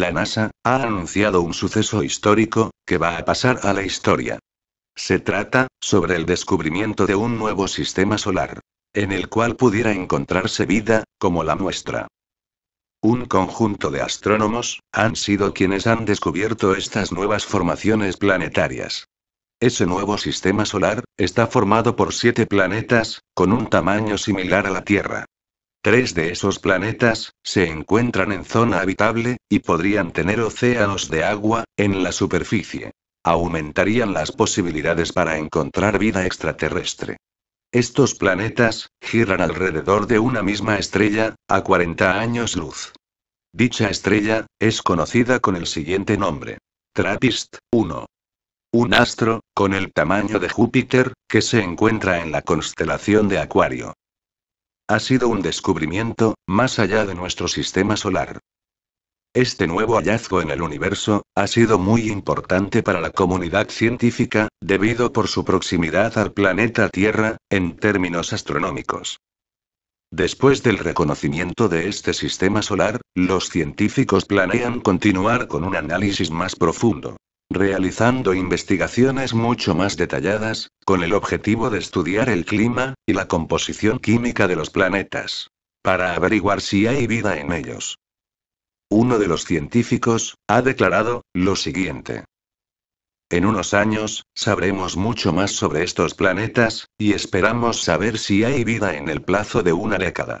la NASA, ha anunciado un suceso histórico, que va a pasar a la historia. Se trata, sobre el descubrimiento de un nuevo sistema solar, en el cual pudiera encontrarse vida, como la nuestra. Un conjunto de astrónomos, han sido quienes han descubierto estas nuevas formaciones planetarias. Ese nuevo sistema solar, está formado por siete planetas, con un tamaño similar a la Tierra. Tres de esos planetas, se encuentran en zona habitable, y podrían tener océanos de agua, en la superficie. Aumentarían las posibilidades para encontrar vida extraterrestre. Estos planetas, giran alrededor de una misma estrella, a 40 años luz. Dicha estrella, es conocida con el siguiente nombre. Trappist 1. Un astro, con el tamaño de Júpiter, que se encuentra en la constelación de Acuario. Ha sido un descubrimiento, más allá de nuestro sistema solar. Este nuevo hallazgo en el universo, ha sido muy importante para la comunidad científica, debido por su proximidad al planeta Tierra, en términos astronómicos. Después del reconocimiento de este sistema solar, los científicos planean continuar con un análisis más profundo realizando investigaciones mucho más detalladas, con el objetivo de estudiar el clima, y la composición química de los planetas, para averiguar si hay vida en ellos. Uno de los científicos, ha declarado, lo siguiente. En unos años, sabremos mucho más sobre estos planetas, y esperamos saber si hay vida en el plazo de una década.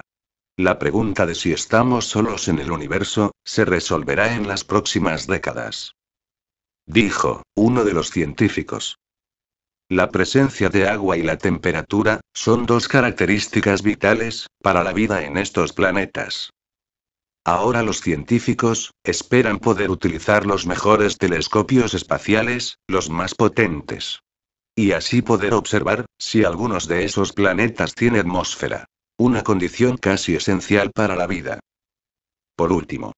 La pregunta de si estamos solos en el universo, se resolverá en las próximas décadas dijo, uno de los científicos. La presencia de agua y la temperatura, son dos características vitales, para la vida en estos planetas. Ahora los científicos, esperan poder utilizar los mejores telescopios espaciales, los más potentes. Y así poder observar, si algunos de esos planetas tienen atmósfera. Una condición casi esencial para la vida. Por último,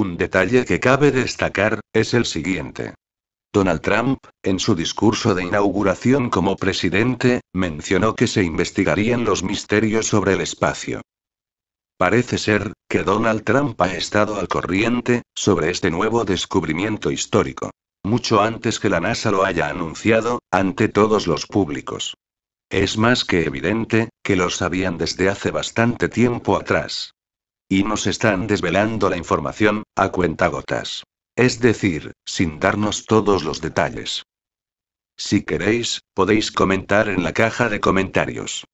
un detalle que cabe destacar, es el siguiente. Donald Trump, en su discurso de inauguración como presidente, mencionó que se investigarían los misterios sobre el espacio. Parece ser, que Donald Trump ha estado al corriente, sobre este nuevo descubrimiento histórico. Mucho antes que la NASA lo haya anunciado, ante todos los públicos. Es más que evidente, que lo sabían desde hace bastante tiempo atrás. Y nos están desvelando la información, a cuentagotas. Es decir, sin darnos todos los detalles. Si queréis, podéis comentar en la caja de comentarios.